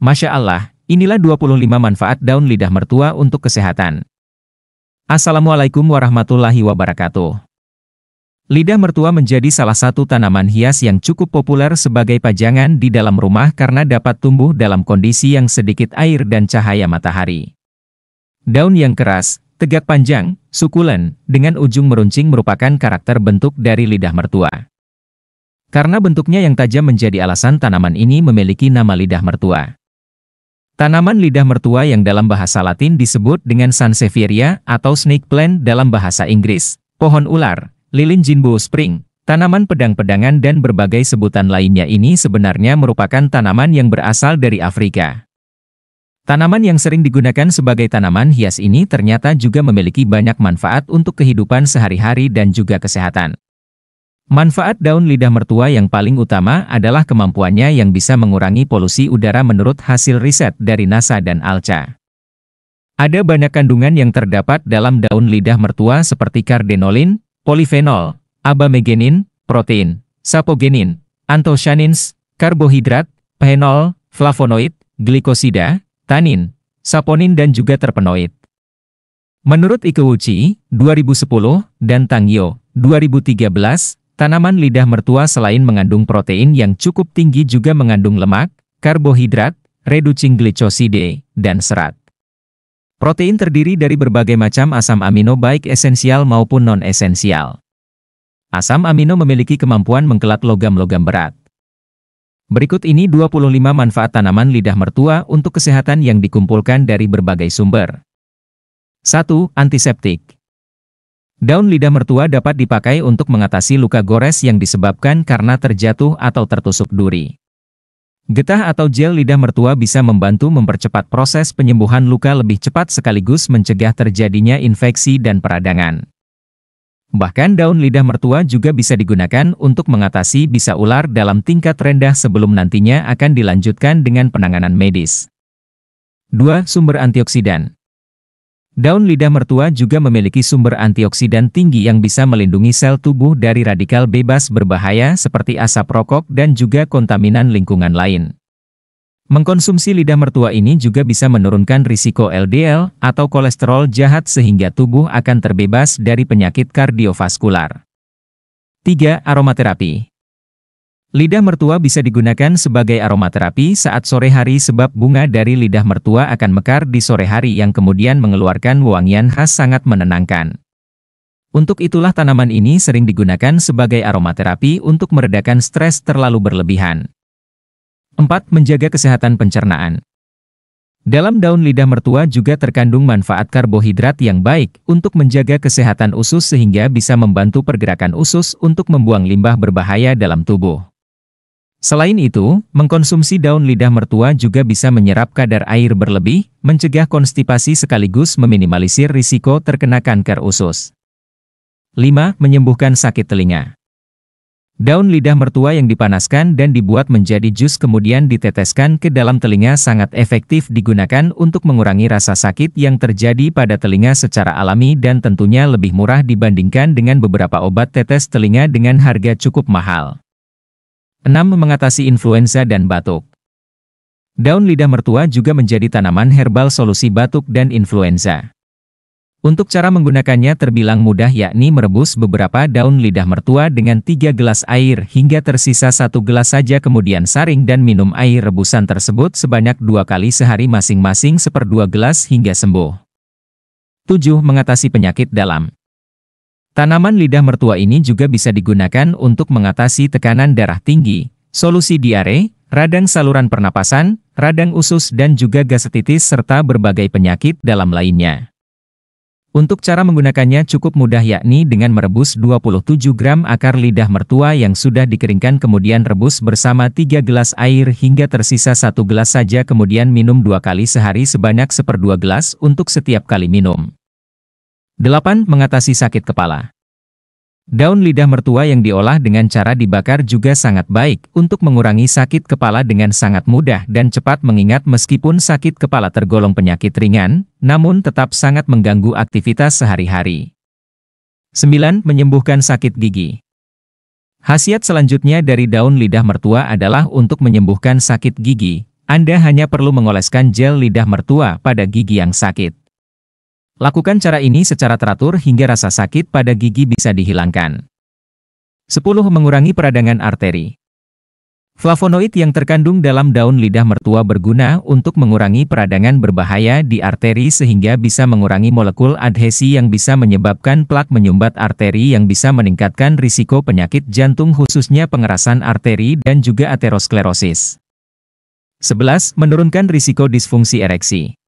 Masya Allah, inilah 25 manfaat daun lidah mertua untuk kesehatan. Assalamualaikum warahmatullahi wabarakatuh. Lidah mertua menjadi salah satu tanaman hias yang cukup populer sebagai pajangan di dalam rumah karena dapat tumbuh dalam kondisi yang sedikit air dan cahaya matahari. Daun yang keras, tegak panjang, sukulen, dengan ujung meruncing merupakan karakter bentuk dari lidah mertua. Karena bentuknya yang tajam menjadi alasan tanaman ini memiliki nama lidah mertua. Tanaman lidah mertua yang dalam bahasa Latin disebut dengan Sansevieria atau snake plant dalam bahasa Inggris, pohon ular, lilin Jinbo spring, tanaman pedang-pedangan dan berbagai sebutan lainnya ini sebenarnya merupakan tanaman yang berasal dari Afrika. Tanaman yang sering digunakan sebagai tanaman hias ini ternyata juga memiliki banyak manfaat untuk kehidupan sehari-hari dan juga kesehatan. Manfaat daun lidah mertua yang paling utama adalah kemampuannya yang bisa mengurangi polusi udara menurut hasil riset dari NASA dan ALCA. Ada banyak kandungan yang terdapat dalam daun lidah mertua seperti kardenolin, polifenol, abamegenin, protein, sapogenin, anthocyanins, karbohidrat, phenol, flavonoid, glikosida, tanin, saponin dan juga terpenoid. Menurut Ikeuchi, 2010, dan Tangyo, 2013, Tanaman lidah mertua selain mengandung protein yang cukup tinggi juga mengandung lemak, karbohidrat, reducing glycoside, dan serat. Protein terdiri dari berbagai macam asam amino baik esensial maupun non-esensial. Asam amino memiliki kemampuan mengkelat logam-logam berat. Berikut ini 25 manfaat tanaman lidah mertua untuk kesehatan yang dikumpulkan dari berbagai sumber. 1. Antiseptik Daun lidah mertua dapat dipakai untuk mengatasi luka gores yang disebabkan karena terjatuh atau tertusuk duri. Getah atau gel lidah mertua bisa membantu mempercepat proses penyembuhan luka lebih cepat sekaligus mencegah terjadinya infeksi dan peradangan. Bahkan daun lidah mertua juga bisa digunakan untuk mengatasi bisa ular dalam tingkat rendah sebelum nantinya akan dilanjutkan dengan penanganan medis. 2. Sumber antioksidan Daun lidah mertua juga memiliki sumber antioksidan tinggi yang bisa melindungi sel tubuh dari radikal bebas berbahaya seperti asap rokok dan juga kontaminan lingkungan lain. Mengkonsumsi lidah mertua ini juga bisa menurunkan risiko LDL atau kolesterol jahat sehingga tubuh akan terbebas dari penyakit kardiovaskular. 3. Aromaterapi Lidah mertua bisa digunakan sebagai aromaterapi saat sore hari sebab bunga dari lidah mertua akan mekar di sore hari yang kemudian mengeluarkan wangian khas sangat menenangkan. Untuk itulah tanaman ini sering digunakan sebagai aromaterapi untuk meredakan stres terlalu berlebihan. 4. Menjaga kesehatan pencernaan Dalam daun lidah mertua juga terkandung manfaat karbohidrat yang baik untuk menjaga kesehatan usus sehingga bisa membantu pergerakan usus untuk membuang limbah berbahaya dalam tubuh. Selain itu, mengkonsumsi daun lidah mertua juga bisa menyerap kadar air berlebih, mencegah konstipasi sekaligus meminimalisir risiko terkena kanker usus. 5. Menyembuhkan sakit telinga Daun lidah mertua yang dipanaskan dan dibuat menjadi jus kemudian diteteskan ke dalam telinga sangat efektif digunakan untuk mengurangi rasa sakit yang terjadi pada telinga secara alami dan tentunya lebih murah dibandingkan dengan beberapa obat tetes telinga dengan harga cukup mahal. 6. Mengatasi influenza dan batuk Daun lidah mertua juga menjadi tanaman herbal solusi batuk dan influenza. Untuk cara menggunakannya terbilang mudah yakni merebus beberapa daun lidah mertua dengan 3 gelas air hingga tersisa satu gelas saja kemudian saring dan minum air rebusan tersebut sebanyak dua kali sehari masing-masing seperdua gelas hingga sembuh. 7. Mengatasi penyakit dalam Tanaman lidah mertua ini juga bisa digunakan untuk mengatasi tekanan darah tinggi, solusi diare, radang saluran pernapasan, radang usus dan juga gastritis serta berbagai penyakit dalam lainnya. Untuk cara menggunakannya cukup mudah yakni dengan merebus 27 gram akar lidah mertua yang sudah dikeringkan kemudian rebus bersama 3 gelas air hingga tersisa 1 gelas saja kemudian minum dua kali sehari sebanyak 1 2 gelas untuk setiap kali minum. 8. Mengatasi sakit kepala Daun lidah mertua yang diolah dengan cara dibakar juga sangat baik untuk mengurangi sakit kepala dengan sangat mudah dan cepat mengingat meskipun sakit kepala tergolong penyakit ringan, namun tetap sangat mengganggu aktivitas sehari-hari. 9. Menyembuhkan sakit gigi Khasiat selanjutnya dari daun lidah mertua adalah untuk menyembuhkan sakit gigi. Anda hanya perlu mengoleskan gel lidah mertua pada gigi yang sakit. Lakukan cara ini secara teratur hingga rasa sakit pada gigi bisa dihilangkan. 10. Mengurangi peradangan arteri. Flavonoid yang terkandung dalam daun lidah mertua berguna untuk mengurangi peradangan berbahaya di arteri sehingga bisa mengurangi molekul adhesi yang bisa menyebabkan plak menyumbat arteri yang bisa meningkatkan risiko penyakit jantung khususnya pengerasan arteri dan juga aterosklerosis. 11. Menurunkan risiko disfungsi ereksi.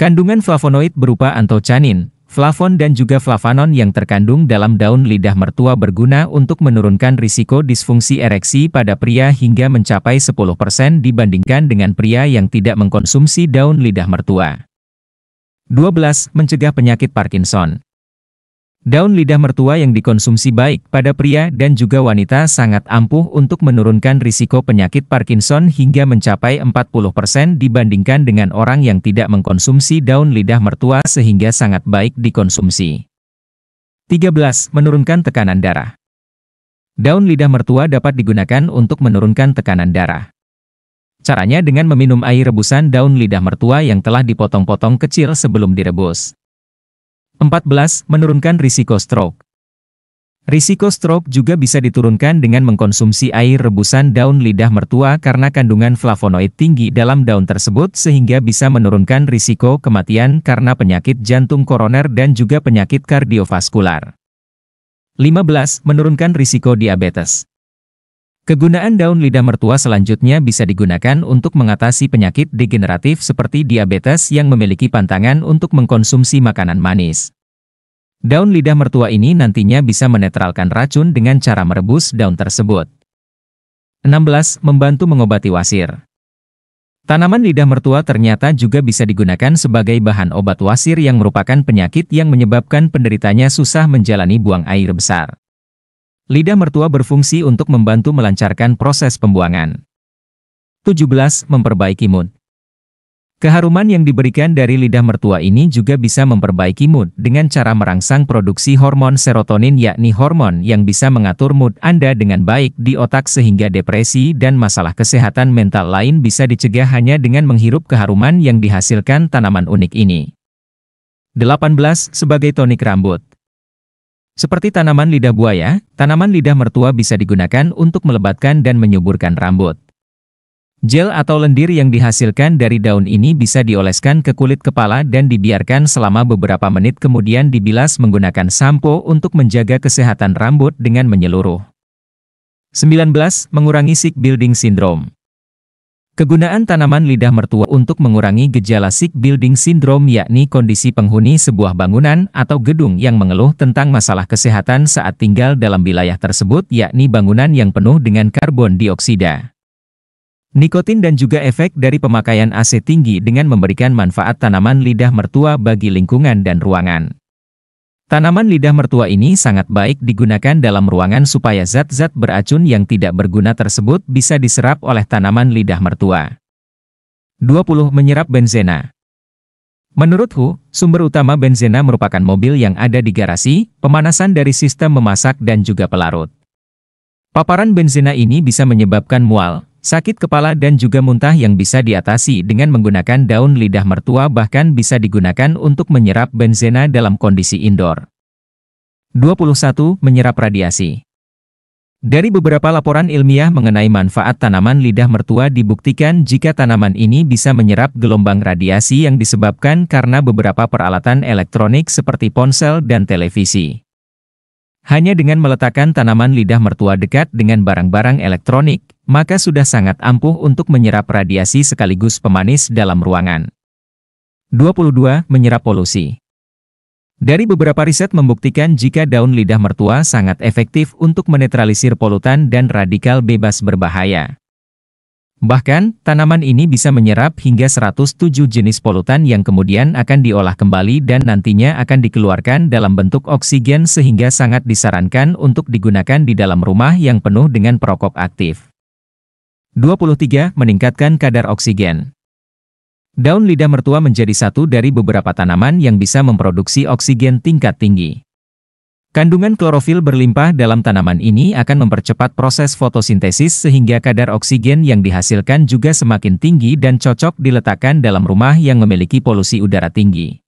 Kandungan flavonoid berupa antocanin, flavon dan juga flavanon yang terkandung dalam daun lidah mertua berguna untuk menurunkan risiko disfungsi ereksi pada pria hingga mencapai 10% dibandingkan dengan pria yang tidak mengkonsumsi daun lidah mertua. 12. Mencegah penyakit Parkinson Daun lidah mertua yang dikonsumsi baik pada pria dan juga wanita sangat ampuh untuk menurunkan risiko penyakit Parkinson hingga mencapai 40% dibandingkan dengan orang yang tidak mengkonsumsi daun lidah mertua sehingga sangat baik dikonsumsi. 13. Menurunkan tekanan darah Daun lidah mertua dapat digunakan untuk menurunkan tekanan darah. Caranya dengan meminum air rebusan daun lidah mertua yang telah dipotong-potong kecil sebelum direbus. 14. Menurunkan risiko stroke. Risiko stroke juga bisa diturunkan dengan mengkonsumsi air rebusan daun lidah mertua karena kandungan flavonoid tinggi dalam daun tersebut sehingga bisa menurunkan risiko kematian karena penyakit jantung koroner dan juga penyakit kardiovaskular. 15. Menurunkan risiko diabetes. Kegunaan daun lidah mertua selanjutnya bisa digunakan untuk mengatasi penyakit degeneratif seperti diabetes yang memiliki pantangan untuk mengkonsumsi makanan manis. Daun lidah mertua ini nantinya bisa menetralkan racun dengan cara merebus daun tersebut. 16. Membantu mengobati wasir Tanaman lidah mertua ternyata juga bisa digunakan sebagai bahan obat wasir yang merupakan penyakit yang menyebabkan penderitanya susah menjalani buang air besar. Lidah mertua berfungsi untuk membantu melancarkan proses pembuangan. 17. Memperbaiki mood Keharuman yang diberikan dari lidah mertua ini juga bisa memperbaiki mood dengan cara merangsang produksi hormon serotonin yakni hormon yang bisa mengatur mood Anda dengan baik di otak sehingga depresi dan masalah kesehatan mental lain bisa dicegah hanya dengan menghirup keharuman yang dihasilkan tanaman unik ini. 18. Sebagai tonik rambut seperti tanaman lidah buaya, tanaman lidah mertua bisa digunakan untuk melebatkan dan menyuburkan rambut. Gel atau lendir yang dihasilkan dari daun ini bisa dioleskan ke kulit kepala dan dibiarkan selama beberapa menit kemudian dibilas menggunakan sampo untuk menjaga kesehatan rambut dengan menyeluruh. 19. Mengurangi sick building syndrome Kegunaan tanaman lidah mertua untuk mengurangi gejala sick building syndrome yakni kondisi penghuni sebuah bangunan atau gedung yang mengeluh tentang masalah kesehatan saat tinggal dalam wilayah tersebut yakni bangunan yang penuh dengan karbon dioksida. Nikotin dan juga efek dari pemakaian AC tinggi dengan memberikan manfaat tanaman lidah mertua bagi lingkungan dan ruangan. Tanaman lidah mertua ini sangat baik digunakan dalam ruangan supaya zat-zat beracun yang tidak berguna tersebut bisa diserap oleh tanaman lidah mertua. 20. Menyerap benzena Menurut Hu, sumber utama benzena merupakan mobil yang ada di garasi, pemanasan dari sistem memasak dan juga pelarut. Paparan benzena ini bisa menyebabkan mual, sakit kepala dan juga muntah yang bisa diatasi dengan menggunakan daun lidah mertua bahkan bisa digunakan untuk menyerap benzena dalam kondisi indoor. 21. Menyerap radiasi Dari beberapa laporan ilmiah mengenai manfaat tanaman lidah mertua dibuktikan jika tanaman ini bisa menyerap gelombang radiasi yang disebabkan karena beberapa peralatan elektronik seperti ponsel dan televisi. Hanya dengan meletakkan tanaman lidah mertua dekat dengan barang-barang elektronik, maka sudah sangat ampuh untuk menyerap radiasi sekaligus pemanis dalam ruangan. 22. Menyerap polusi dari beberapa riset membuktikan jika daun lidah mertua sangat efektif untuk menetralisir polutan dan radikal bebas berbahaya. Bahkan, tanaman ini bisa menyerap hingga 107 jenis polutan yang kemudian akan diolah kembali dan nantinya akan dikeluarkan dalam bentuk oksigen sehingga sangat disarankan untuk digunakan di dalam rumah yang penuh dengan perokok aktif. 23. Meningkatkan kadar oksigen Daun lidah mertua menjadi satu dari beberapa tanaman yang bisa memproduksi oksigen tingkat tinggi. Kandungan klorofil berlimpah dalam tanaman ini akan mempercepat proses fotosintesis sehingga kadar oksigen yang dihasilkan juga semakin tinggi dan cocok diletakkan dalam rumah yang memiliki polusi udara tinggi.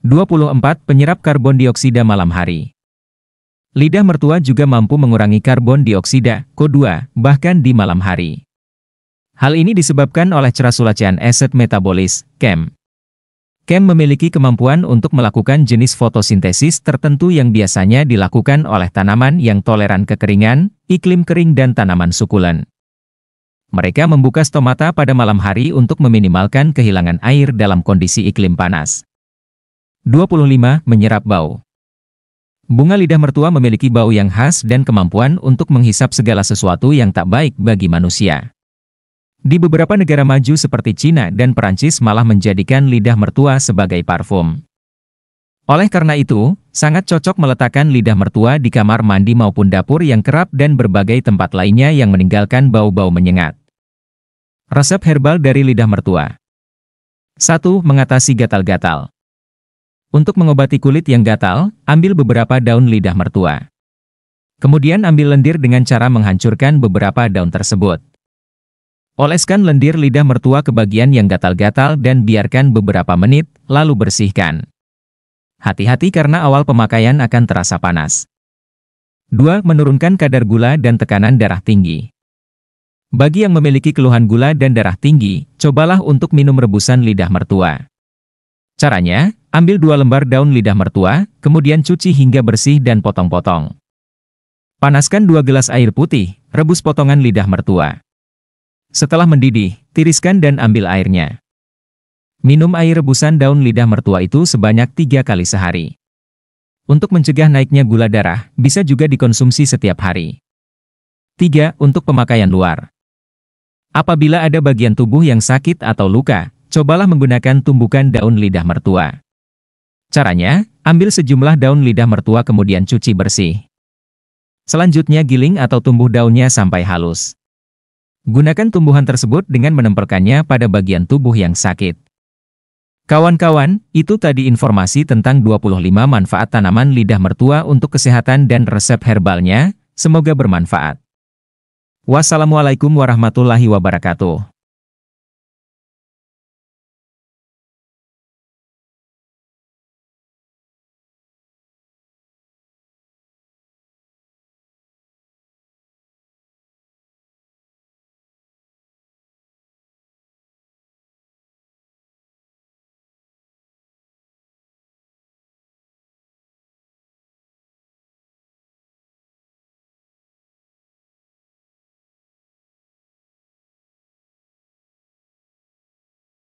24. Penyerap karbon dioksida malam hari Lidah mertua juga mampu mengurangi karbon dioksida, CO2, bahkan di malam hari. Hal ini disebabkan oleh cerah sulacian aset metabolis, KEM. KEM memiliki kemampuan untuk melakukan jenis fotosintesis tertentu yang biasanya dilakukan oleh tanaman yang toleran kekeringan, iklim kering dan tanaman sukulen. Mereka membuka stomata pada malam hari untuk meminimalkan kehilangan air dalam kondisi iklim panas. 25. Menyerap bau Bunga lidah mertua memiliki bau yang khas dan kemampuan untuk menghisap segala sesuatu yang tak baik bagi manusia. Di beberapa negara maju seperti Cina dan Perancis malah menjadikan lidah mertua sebagai parfum. Oleh karena itu, sangat cocok meletakkan lidah mertua di kamar mandi maupun dapur yang kerap dan berbagai tempat lainnya yang meninggalkan bau-bau menyengat. Resep herbal dari lidah mertua 1. Mengatasi gatal-gatal Untuk mengobati kulit yang gatal, ambil beberapa daun lidah mertua. Kemudian ambil lendir dengan cara menghancurkan beberapa daun tersebut. Oleskan lendir lidah mertua ke bagian yang gatal-gatal dan biarkan beberapa menit, lalu bersihkan. Hati-hati karena awal pemakaian akan terasa panas. 2. Menurunkan kadar gula dan tekanan darah tinggi. Bagi yang memiliki keluhan gula dan darah tinggi, cobalah untuk minum rebusan lidah mertua. Caranya, ambil dua lembar daun lidah mertua, kemudian cuci hingga bersih dan potong-potong. Panaskan dua gelas air putih, rebus potongan lidah mertua. Setelah mendidih, tiriskan dan ambil airnya. Minum air rebusan daun lidah mertua itu sebanyak tiga kali sehari. Untuk mencegah naiknya gula darah, bisa juga dikonsumsi setiap hari. 3. Untuk pemakaian luar. Apabila ada bagian tubuh yang sakit atau luka, cobalah menggunakan tumbukan daun lidah mertua. Caranya, ambil sejumlah daun lidah mertua kemudian cuci bersih. Selanjutnya giling atau tumbuh daunnya sampai halus. Gunakan tumbuhan tersebut dengan menempelkannya pada bagian tubuh yang sakit. Kawan-kawan, itu tadi informasi tentang 25 manfaat tanaman lidah mertua untuk kesehatan dan resep herbalnya, semoga bermanfaat. Wassalamualaikum warahmatullahi wabarakatuh.